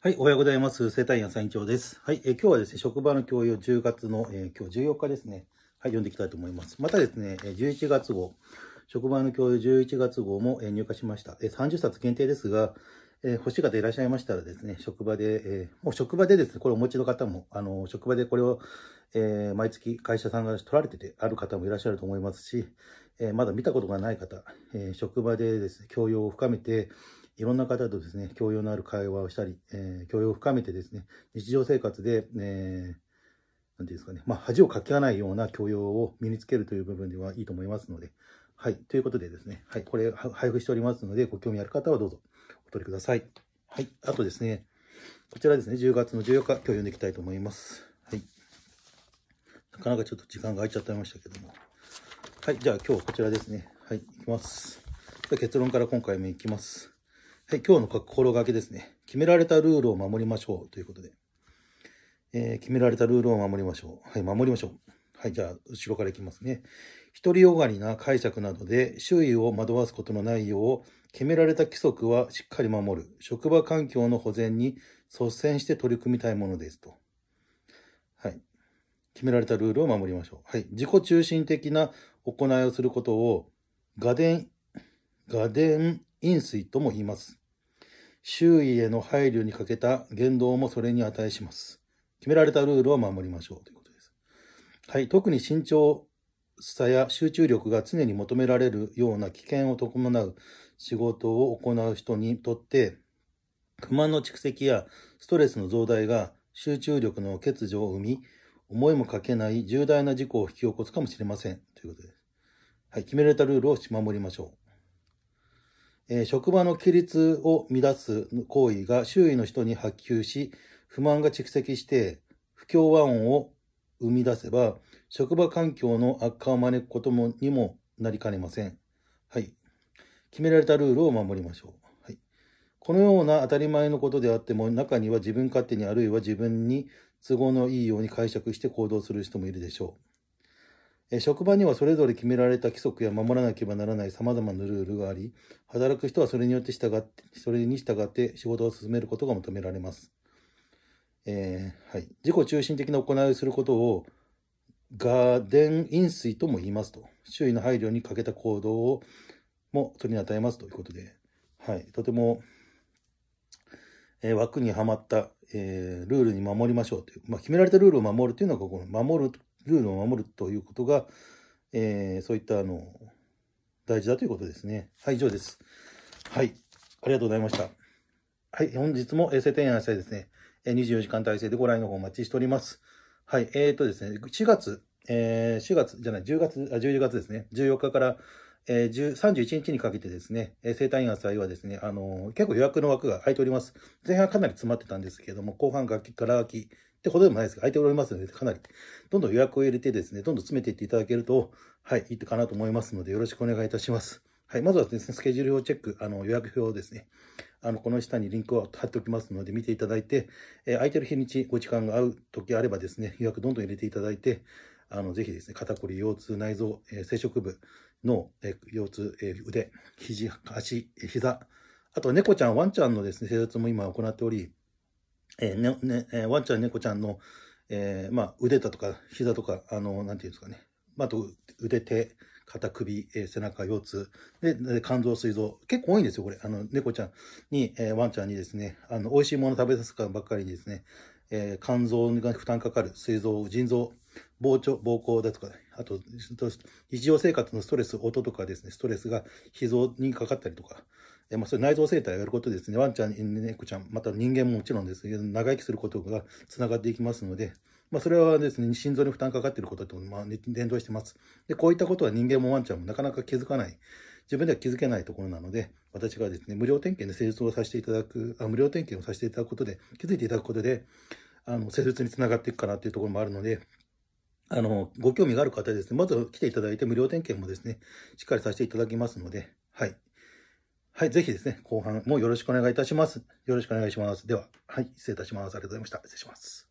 はい、おはようございます。生体院の院長です。はい、え今日はですね、職場の教養10月の、えー、今日14日ですね、はい、読んでいきたいと思います。またですね、11月号、職場の教養11月号も、え入荷しました。え30冊限定ですが、えー、欲しい方いらっしゃいましたらですね、職場で、えー、もう職場でですね、これお持ちの方も、あの、職場でこれを、えー、毎月会社さんが取られててある方もいらっしゃると思いますし、えまだ見たことがない方、え職場でですね、教養を深めて、いろんな方とですね、教養のある会話をしたり、えー、教養を深めてですね、日常生活で、えーなんていうんですかね、まあ、恥をかきがないような教養を身につけるという部分ではいいと思いますので、はい、ということでですね、はい、これ配布しておりますので、ご興味ある方はどうぞお取りください。はい、あとですね、こちらですね、10月の14日、今日読んでいきたいと思います。はい。なかなかちょっと時間が空いちゃってましたけども。はい、じゃあ今日こちらですね。はい、いきます。結論から今回もいきます。はい、今日の心がけですね。決められたルールを守りましょうということで。えー、決められたルールを守りましょう。はい、守りましょう。はい、じゃあ、後ろからいきますね。独りよがりな解釈などで、周囲を惑わすことのないよう、決められた規則はしっかり守る。職場環境の保全に率先して取り組みたいものですと。はい。決められたルールを守りましょう。はい。自己中心的な行いをすることを、画伝、画伝飲水とも言います。周囲への配慮に欠けた言動もそれに値します。決められたルールを守りましょうということです。はい、特に慎重さや集中力が常に求められるような危険を伴う仕事を行う人にとって、不満の蓄積やストレスの増大が集中力の欠如を生み、思いもかけない重大な事故を引き起こすかもしれません。ということです。はい、決められたルールを守りましょう。えー、職場の規律を乱す行為が周囲の人に波及し、不満が蓄積して不協和音を生み出せば、職場環境の悪化を招くこともにもなりかねません。はい。決められたルールを守りましょう。はい、このような当たり前のことであっても、中には自分勝手にあるいは自分に都合のいいように解釈して行動する人もいるでしょう。職場にはそれぞれ決められた規則や守らなければならない様々なルールがあり、働く人はそれによって従って、それに従って仕事を進めることが求められます。えー、はい。自己中心的な行いをすることを、ガーデン飲水とも言いますと、周囲の配慮に欠けた行動をも取りに与えますということで、はい。とても、えー、枠にはまった、えー、ルールに守りましょうという、まあ、決められたルールを守るというのが、ここ守るルールを守るということが、えー、そういったあの大事だということですね。はい、以上です。はい、ありがとうございました。はい、本日も衛星提案したいですね、24時間体制でご来の方お待ちしております。はい、えーとですね、4月、えー、4月じゃない、10月、あ、11月ですね、14日から、えー、31日にかけてですね、え生体院祭はですね、あのー、結構予約の枠が空いております。前半はかなり詰まってたんですけれども、後半楽器から空ってことでもないですが、空いておりますので、かなり、どんどん予約を入れてですね、どんどん詰めていっていただけると、はい、いいかなと思いますので、よろしくお願いいたします。はい、まずはですね、スケジュールをチェック、あの予約表をですね、あのこの下にリンクを貼っておきますので、見ていただいて、えー、空いてる日にち、ご時間が合う時あればですね、予約どんどん入れていただいて、あのぜひですね、肩こり、腰痛、内臓、えー、生殖部、脳、えー、腰痛、えー、腕、肘、足、膝、あと猫ちゃん、ワンちゃんのですね、施術も今行っており、えー、ね、ね、えー、ワンちゃん、猫ちゃんの、えー、まあ、腕だとか、膝とか、あの、なんていうんですかね。まあ、あと、腕、手、肩、首、えー、背中、腰痛。で、で肝臓、膵臓。結構多いんですよ、これ。あの、猫ちゃんに、えー、ワンちゃんにですね、あの、美味しいもの食べさせたばっかりにですね、えー、肝臓が負担かかる、膵臓、腎臓、膨張、膀胱だとか、あと、日常生活のストレス、音とかですね、ストレスが脾臓にかかったりとか、えまあ、それ内臓生態をやることですね、ワンちゃん、猫ちゃん、また人間ももちろんですけど、長生きすることがつながっていきますので、まあ、それはですね、心臓に負担かかっていることと、まあ、連動してます。で、こういったことは人間もワンちゃんもなかなか気づかない。自分では気づけないところなので、私がですね、無料点検で施術をさせていただく、あ無料点検をさせていただくことで、気づいていただくことで、あの、施術につながっていくかなというところもあるので、あの、ご興味がある方ですね、まず来ていただいて無料点検もですね、しっかりさせていただきますので、はい。はい、ぜひですね、後半もよろしくお願いいたします。よろしくお願いします。では、はい、失礼いたします。ありがとうございました。失礼します。